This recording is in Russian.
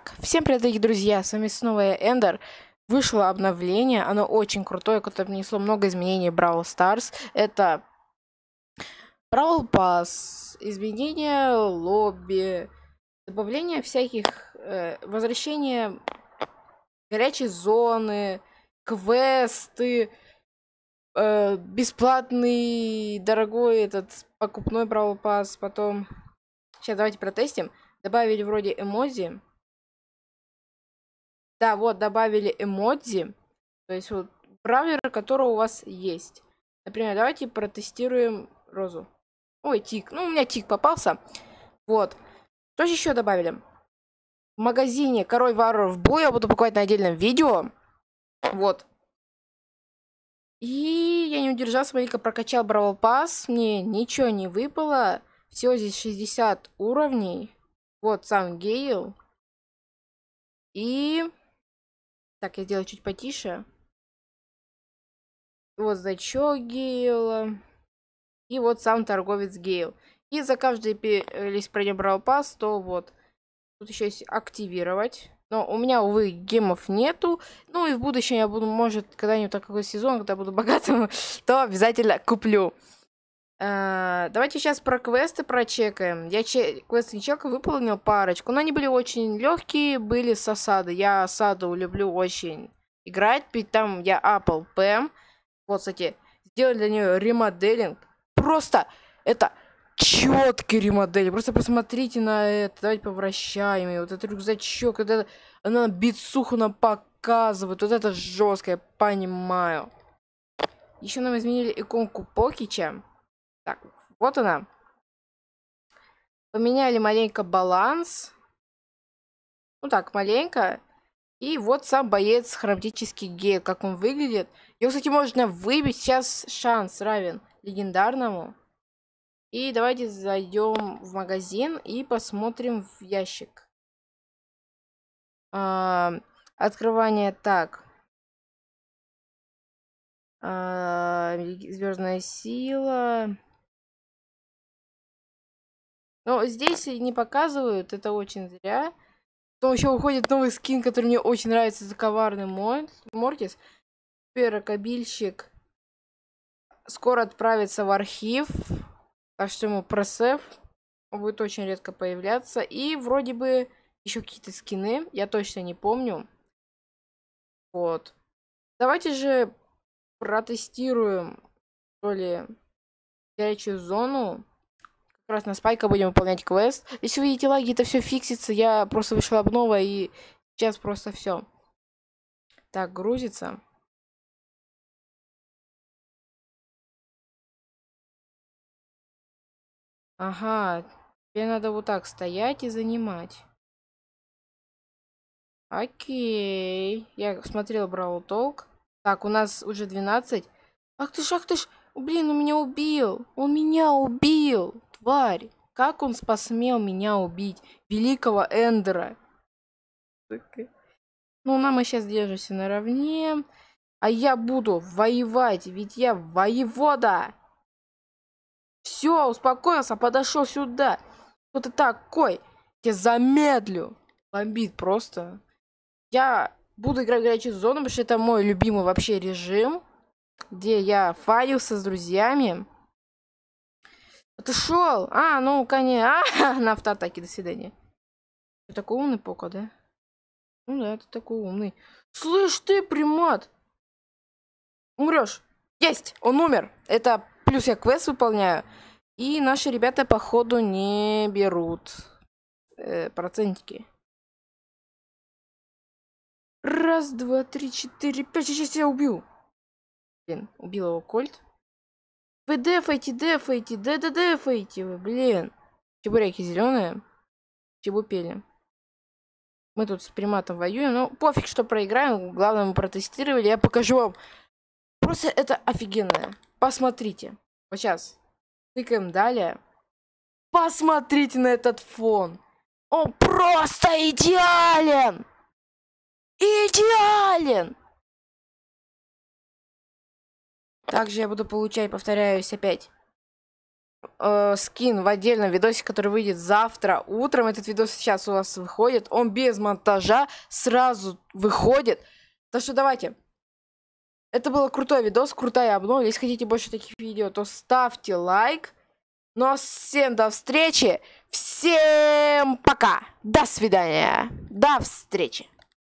Итак, всем привет, дорогие друзья, с вами снова я, Эндер. Вышло обновление, оно очень крутое, которое принесло много изменений в Brawl Stars. Это Brawl Pass, изменения лобби, добавление всяких, э, возвращение горячей зоны, квесты, э, бесплатный, дорогой этот покупной Brawl Pass, потом... Сейчас давайте протестим. Добавили вроде эмози. Да, вот, добавили эмодзи. То есть вот бравлеры, которые у вас есть. Например, давайте протестируем розу. Ой, тик. Ну, у меня тик попался. Вот. Что же еще добавили? В магазине Король в Бу я буду покупать на отдельном видео. Вот. И я не удержался, маленько прокачал Бравл Пас. Мне ничего не выпало. Всего здесь 60 уровней. Вот сам Гейл. И так, я сделаю чуть потише. Вот значок Гейла. И вот сам торговец Гейл. И за каждый э, лист пронебрал пас, то вот. Тут еще есть активировать. Но у меня, увы, гемов нету. Ну и в будущем я буду, может, когда-нибудь такой сезон, когда буду богатым, то обязательно куплю. Э, давайте сейчас про квесты прочекаем. Я че квесты чека выполнил парочку, но они были очень легкие, были с осады. Я осаду люблю очень играть, ведь там я Apple PM. Вот, кстати, сделали для нее ремоделинг. Просто это четкий ремодель. Просто посмотрите на это. Давайте повращаем ее. Вот этот рюкзачок, вот это... она бицуху нам показывает. Вот это жесткое, понимаю. Еще нам изменили иконку Покича. Так, вот она. Поменяли маленько баланс. Ну так, маленько. И вот сам боец хроматический гель, как он выглядит. Его, кстати, можно выбить. Сейчас шанс равен легендарному. И давайте зайдем в магазин и посмотрим в ящик. А, открывание так. А, звездная сила. Но здесь не показывают, это очень зря. Потом еще уходит новый скин, который мне очень нравится, за коварный мор... Мортис. Перокобильщик скоро отправится в архив, так что ему просев будет очень редко появляться. И вроде бы еще какие-то скины, я точно не помню. Вот. Давайте же протестируем, то ли, горячую зону раз на спайка будем выполнять квест. Если вы видите лаги, это все фиксится. Я просто вышла обнова и сейчас просто все. Так, грузится. Ага, тебе надо вот так стоять и занимать. Окей. Я смотрел Брау Толк. Так, у нас уже 12. Ах ты ж, ах ты ж. Блин, он меня убил. Он меня убил тварь! Как он посмел меня убить, великого Эндера? Ну, нам мы сейчас держимся наравне. А я буду воевать, ведь я воевода. Все, успокоился, подошел сюда. Вот ты такой? Я замедлю. Бомбит просто. Я буду играть в горячую зону, потому что это мой любимый вообще режим, где я фарился с друзьями ты шел? А, ну, коня. А, на автоатаке. До свидания. Ты такой умный, Пока, да? Ну да, ты такой умный. Слышь, ты, примат! Умрешь. Есть! Он умер. Это плюс я квест выполняю. И наши ребята, походу, не берут э, процентики. Раз, два, три, четыре, пять, Сейчас я убью. Блин, убил его Кольт. Вы дефайте, дефайте, да дефайте вы, блин. Чебуреки зеленые. Чебупели. Мы тут с приматом воюем, но пофиг, что проиграем. Главное, мы протестировали. Я покажу вам. Просто это офигенное. Посмотрите. Вот сейчас. Тыкаем далее. Посмотрите на этот фон. Он просто идеален! Иди! Также я буду получать, повторяюсь опять, э, скин в отдельном видосе, который выйдет завтра утром. Этот видос сейчас у вас выходит. Он без монтажа сразу выходит. Так что давайте. Это был крутой видос, крутая обнова. Если хотите больше таких видео, то ставьте лайк. Ну а всем до встречи. Всем пока. До свидания. До встречи.